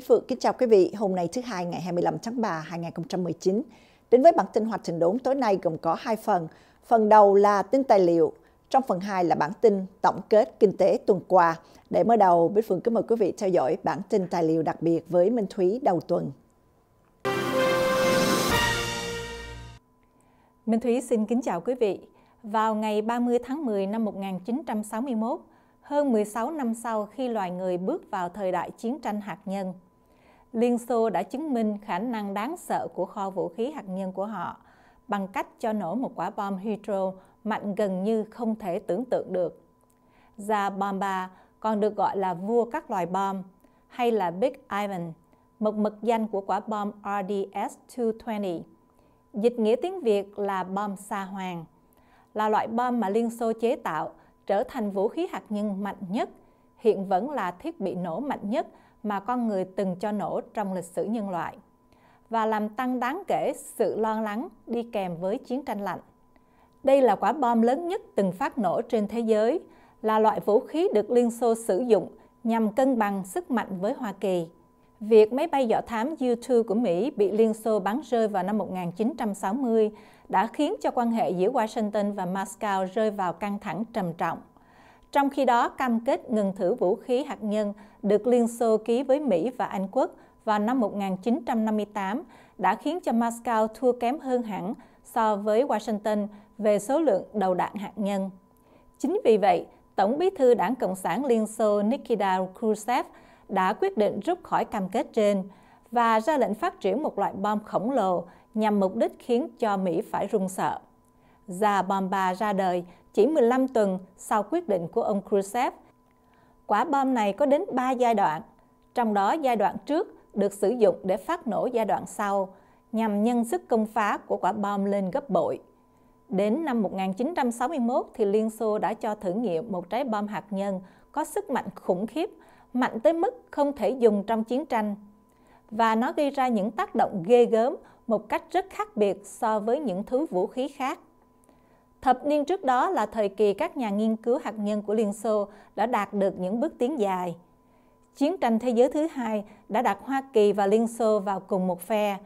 Bích Phượng kính chào quý vị. Hôm nay thứ hai ngày 25 tháng 3 2019. Đến với bản tin hoạt trình đốn tối nay gồm có hai phần. Phần đầu là tin tài liệu, trong phần 2 là bản tin tổng kết kinh tế tuần qua. Để mở đầu, Bích Phượng kính mời quý vị theo dõi bản tin tài liệu đặc biệt với Minh Thúy đầu tuần. Minh Thúy xin kính chào quý vị. Vào ngày 30 tháng 10 năm 1961, hơn 16 năm sau khi loài người bước vào thời đại chiến tranh hạt nhân, Liên Xô đã chứng minh khả năng đáng sợ của kho vũ khí hạt nhân của họ bằng cách cho nổ một quả bom hydro mạnh gần như không thể tưởng tượng được. Gia Bomba còn được gọi là vua các loài bom hay là Big Ivan, một mật danh của quả bom RDS-220. Dịch nghĩa tiếng Việt là bom sa hoàng, là loại bom mà Liên Xô chế tạo trở thành vũ khí hạt nhân mạnh nhất, hiện vẫn là thiết bị nổ mạnh nhất mà con người từng cho nổ trong lịch sử nhân loại và làm tăng đáng kể sự lo lắng đi kèm với chiến tranh lạnh. Đây là quả bom lớn nhất từng phát nổ trên thế giới, là loại vũ khí được Liên Xô sử dụng nhằm cân bằng sức mạnh với Hoa Kỳ. Việc máy bay võ thám U-2 của Mỹ bị Liên Xô bắn rơi vào năm 1960 đã khiến cho quan hệ giữa Washington và Moscow rơi vào căng thẳng trầm trọng trong khi đó, cam kết ngừng thử vũ khí hạt nhân được Liên Xô ký với Mỹ và Anh quốc vào năm 1958 đã khiến cho Moscow thua kém hơn hẳn so với Washington về số lượng đầu đạn hạt nhân. Chính vì vậy, Tổng bí thư Đảng Cộng sản Liên Xô Nikita Khrushchev đã quyết định rút khỏi cam kết trên và ra lệnh phát triển một loại bom khổng lồ nhằm mục đích khiến cho Mỹ phải run sợ. Già Bomba ra đời chỉ 15 tuần sau quyết định của ông Khrushchev. Quả bom này có đến 3 giai đoạn, trong đó giai đoạn trước được sử dụng để phát nổ giai đoạn sau, nhằm nhân sức công phá của quả bom lên gấp bội. Đến năm 1961 thì Liên Xô đã cho thử nghiệm một trái bom hạt nhân có sức mạnh khủng khiếp, mạnh tới mức không thể dùng trong chiến tranh. Và nó gây ra những tác động ghê gớm một cách rất khác biệt so với những thứ vũ khí khác. Thập niên trước đó là thời kỳ các nhà nghiên cứu hạt nhân của Liên Xô đã đạt được những bước tiến dài. Chiến tranh thế giới thứ hai đã đặt Hoa Kỳ và Liên Xô vào cùng một phe.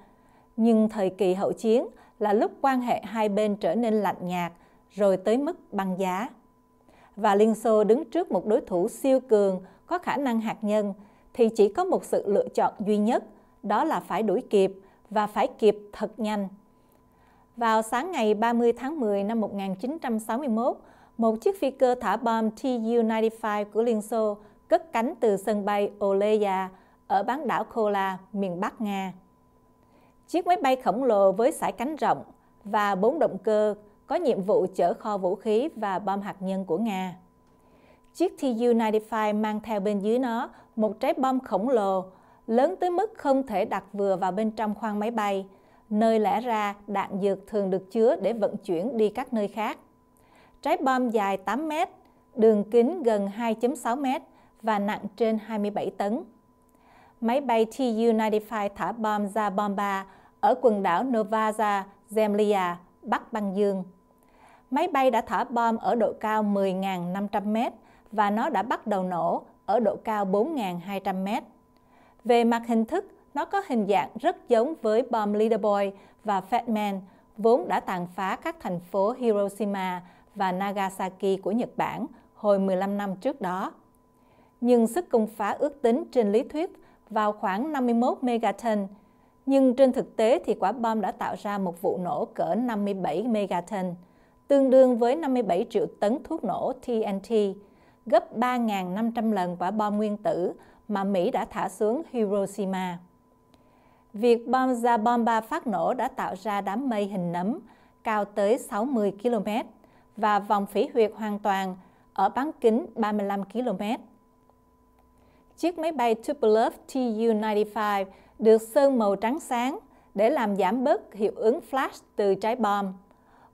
Nhưng thời kỳ hậu chiến là lúc quan hệ hai bên trở nên lạnh nhạt, rồi tới mức băng giá. Và Liên Xô đứng trước một đối thủ siêu cường có khả năng hạt nhân, thì chỉ có một sự lựa chọn duy nhất, đó là phải đuổi kịp và phải kịp thật nhanh. Vào sáng ngày 30 tháng 10 năm 1961, một chiếc phi cơ thả bom Tu-95 của Liên Xô cất cánh từ sân bay Oleya ở bán đảo Kola, miền Bắc Nga. Chiếc máy bay khổng lồ với sải cánh rộng và bốn động cơ có nhiệm vụ chở kho vũ khí và bom hạt nhân của Nga. Chiếc Tu-95 mang theo bên dưới nó một trái bom khổng lồ, lớn tới mức không thể đặt vừa vào bên trong khoang máy bay – nơi lẽ ra đạn dược thường được chứa để vận chuyển đi các nơi khác. Trái bom dài 8 mét, đường kính gần 2.6 mét và nặng trên 27 tấn. Máy bay Tu-95 thả bom ra bomba ở quần đảo Novaja Zemlya, Bắc Băng Dương. Máy bay đã thả bom ở độ cao 10.500 mét và nó đã bắt đầu nổ ở độ cao 4.200 mét. Về mặt hình thức, nó có hình dạng rất giống với bom Leader Boy và Fat Man, vốn đã tàn phá các thành phố Hiroshima và Nagasaki của Nhật Bản hồi 15 năm trước đó. Nhưng sức công phá ước tính trên lý thuyết vào khoảng 51 megaton, nhưng trên thực tế thì quả bom đã tạo ra một vụ nổ cỡ 57 megaton, tương đương với 57 triệu tấn thuốc nổ TNT, gấp 3.500 lần quả bom nguyên tử mà Mỹ đã thả xuống Hiroshima việc bom ra bom ba phát nổ đã tạo ra đám mây hình nấm cao tới 60 km và vòng phỉ huyệt hoàn toàn ở bán kính 35 km. Chiếc máy bay Tupolev Tu-95 được sơn màu trắng sáng để làm giảm bớt hiệu ứng flash từ trái bom.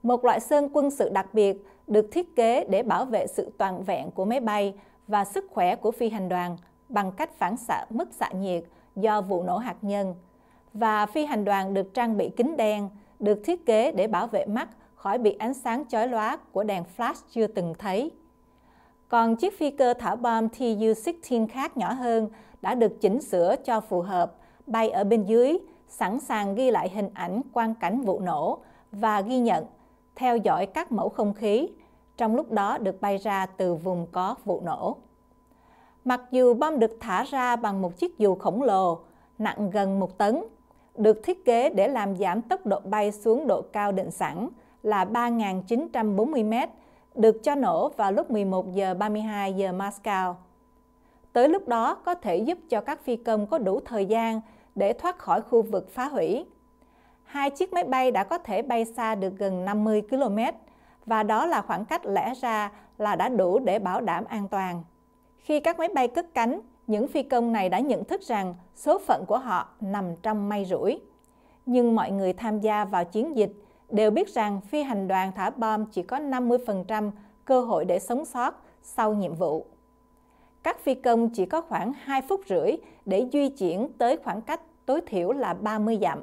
Một loại sơn quân sự đặc biệt được thiết kế để bảo vệ sự toàn vẹn của máy bay và sức khỏe của phi hành đoàn bằng cách phản xạ mức xạ nhiệt do vụ nổ hạt nhân – và phi hành đoàn được trang bị kính đen, được thiết kế để bảo vệ mắt khỏi bị ánh sáng chói lóa của đèn flash chưa từng thấy. Còn chiếc phi cơ thả bom TU-16 khác nhỏ hơn đã được chỉnh sửa cho phù hợp, bay ở bên dưới, sẵn sàng ghi lại hình ảnh quan cảnh vụ nổ và ghi nhận, theo dõi các mẫu không khí, trong lúc đó được bay ra từ vùng có vụ nổ. Mặc dù bom được thả ra bằng một chiếc dù khổng lồ, nặng gần một tấn, được thiết kế để làm giảm tốc độ bay xuống độ cao định sẵn là 3.940 m, được cho nổ vào lúc 11 giờ 32 giờ Moscow. Tới lúc đó có thể giúp cho các phi công có đủ thời gian để thoát khỏi khu vực phá hủy. Hai chiếc máy bay đã có thể bay xa được gần 50 km và đó là khoảng cách lẽ ra là đã đủ để bảo đảm an toàn. Khi các máy bay cất cánh, những phi công này đã nhận thức rằng số phận của họ nằm trong may rủi. Nhưng mọi người tham gia vào chiến dịch đều biết rằng phi hành đoàn thả bom chỉ có 50% cơ hội để sống sót sau nhiệm vụ. Các phi công chỉ có khoảng 2 phút rưỡi để di chuyển tới khoảng cách tối thiểu là 30 dặm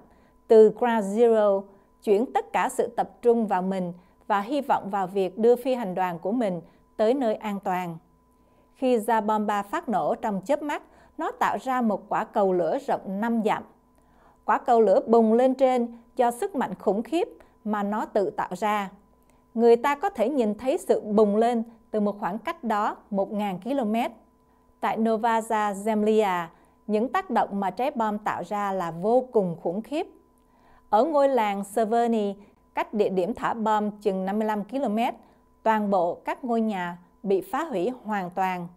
từ Ground Zero, chuyển tất cả sự tập trung vào mình và hy vọng vào việc đưa phi hành đoàn của mình tới nơi an toàn. Khi ra bom ba phát nổ trong chớp mắt, nó tạo ra một quả cầu lửa rộng 5 dặm. Quả cầu lửa bùng lên trên do sức mạnh khủng khiếp mà nó tự tạo ra. Người ta có thể nhìn thấy sự bùng lên từ một khoảng cách đó 1.000 km. Tại Novaja Zemlya, những tác động mà trái bom tạo ra là vô cùng khủng khiếp. Ở ngôi làng Severny, cách địa điểm thả bom chừng 55 km, toàn bộ các ngôi nhà bị phá hủy hoàn toàn.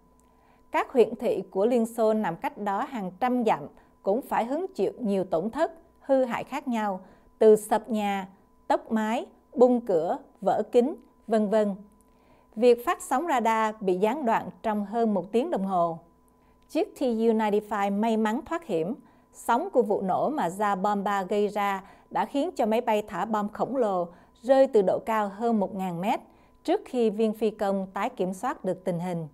Các huyện thị của Liên Xô nằm cách đó hàng trăm dặm cũng phải hứng chịu nhiều tổn thất, hư hại khác nhau, từ sập nhà, tốc mái, bung cửa, vỡ kính, vân vân. Việc phát sóng radar bị gián đoạn trong hơn một tiếng đồng hồ. Chiếc Tu-95 may mắn thoát hiểm, sóng của vụ nổ mà ra bom ba gây ra đã khiến cho máy bay thả bom khổng lồ rơi từ độ cao hơn 1.000 mét, trước khi viên phi công tái kiểm soát được tình hình.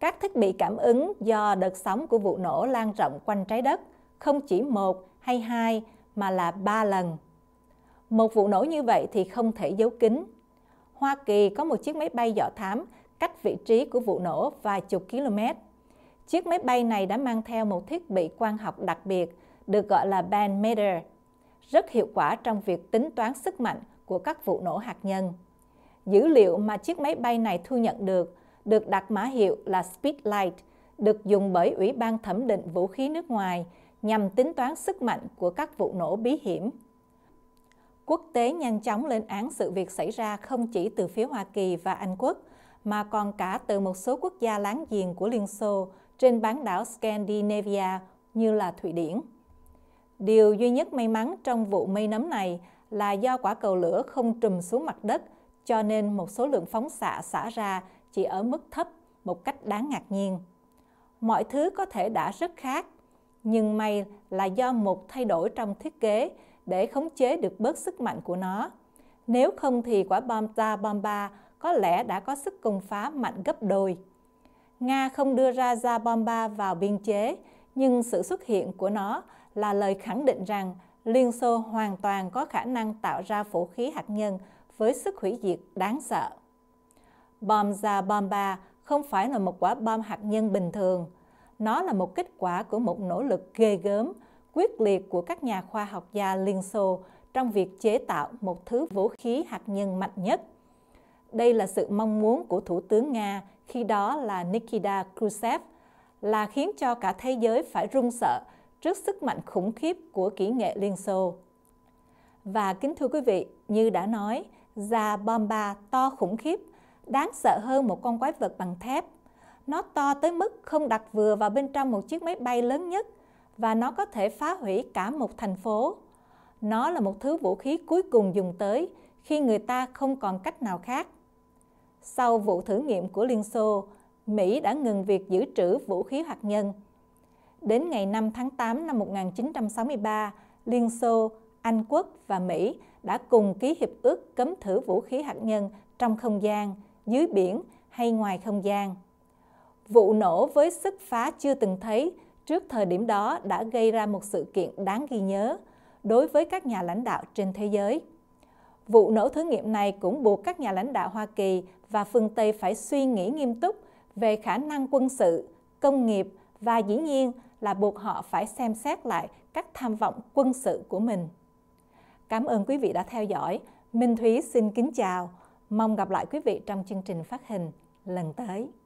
Các thiết bị cảm ứng do đợt sóng của vụ nổ lan rộng quanh trái đất không chỉ một hay hai mà là ba lần. Một vụ nổ như vậy thì không thể giấu kín. Hoa Kỳ có một chiếc máy bay dọ thám cách vị trí của vụ nổ vài chục km. Chiếc máy bay này đã mang theo một thiết bị quang học đặc biệt được gọi là bandmeter, rất hiệu quả trong việc tính toán sức mạnh của các vụ nổ hạt nhân. Dữ liệu mà chiếc máy bay này thu nhận được được đặt mã hiệu là Speedlight, được dùng bởi Ủy ban Thẩm định Vũ khí nước ngoài nhằm tính toán sức mạnh của các vụ nổ bí hiểm. Quốc tế nhanh chóng lên án sự việc xảy ra không chỉ từ phía Hoa Kỳ và Anh Quốc, mà còn cả từ một số quốc gia láng giềng của Liên Xô trên bán đảo Scandinavia như là Thụy Điển. Điều duy nhất may mắn trong vụ mây nấm này là do quả cầu lửa không trùm xuống mặt đất – cho nên một số lượng phóng xạ xả ra chỉ ở mức thấp một cách đáng ngạc nhiên. Mọi thứ có thể đã rất khác, nhưng may là do một thay đổi trong thiết kế để khống chế được bớt sức mạnh của nó. Nếu không thì quả bom ta bom 3 có lẽ đã có sức công phá mạnh gấp đôi. Nga không đưa ra ra bom 3 vào biên chế, nhưng sự xuất hiện của nó là lời khẳng định rằng Liên Xô hoàn toàn có khả năng tạo ra vũ khí hạt nhân với sức hủy diệt đáng sợ. Bom ra bom ba không phải là một quả bom hạt nhân bình thường. Nó là một kết quả của một nỗ lực ghê gớm, quyết liệt của các nhà khoa học gia Liên Xô trong việc chế tạo một thứ vũ khí hạt nhân mạnh nhất. Đây là sự mong muốn của Thủ tướng Nga khi đó là Nikita Khrushchev, là khiến cho cả thế giới phải run sợ trước sức mạnh khủng khiếp của kỹ nghệ Liên Xô. Và kính thưa quý vị, như đã nói, già bom bà to khủng khiếp, đáng sợ hơn một con quái vật bằng thép. Nó to tới mức không đặt vừa vào bên trong một chiếc máy bay lớn nhất và nó có thể phá hủy cả một thành phố. Nó là một thứ vũ khí cuối cùng dùng tới khi người ta không còn cách nào khác. Sau vụ thử nghiệm của Liên Xô, Mỹ đã ngừng việc giữ trữ vũ khí hạt nhân. Đến ngày 5 tháng 8 năm 1963, Liên Xô, Anh Quốc và Mỹ đã cùng ký hiệp ước cấm thử vũ khí hạt nhân trong không gian, dưới biển hay ngoài không gian. Vụ nổ với sức phá chưa từng thấy trước thời điểm đó đã gây ra một sự kiện đáng ghi nhớ đối với các nhà lãnh đạo trên thế giới. Vụ nổ thử nghiệm này cũng buộc các nhà lãnh đạo Hoa Kỳ và phương Tây phải suy nghĩ nghiêm túc về khả năng quân sự, công nghiệp và dĩ nhiên là buộc họ phải xem xét lại các tham vọng quân sự của mình. Cảm ơn quý vị đã theo dõi. Minh Thúy xin kính chào. Mong gặp lại quý vị trong chương trình phát hình lần tới.